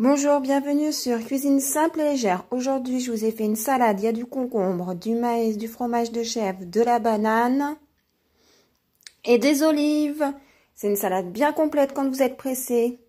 Bonjour, bienvenue sur Cuisine simple et légère. Aujourd'hui, je vous ai fait une salade. Il y a du concombre, du maïs, du fromage de chèvre, de la banane et des olives. C'est une salade bien complète quand vous êtes pressé.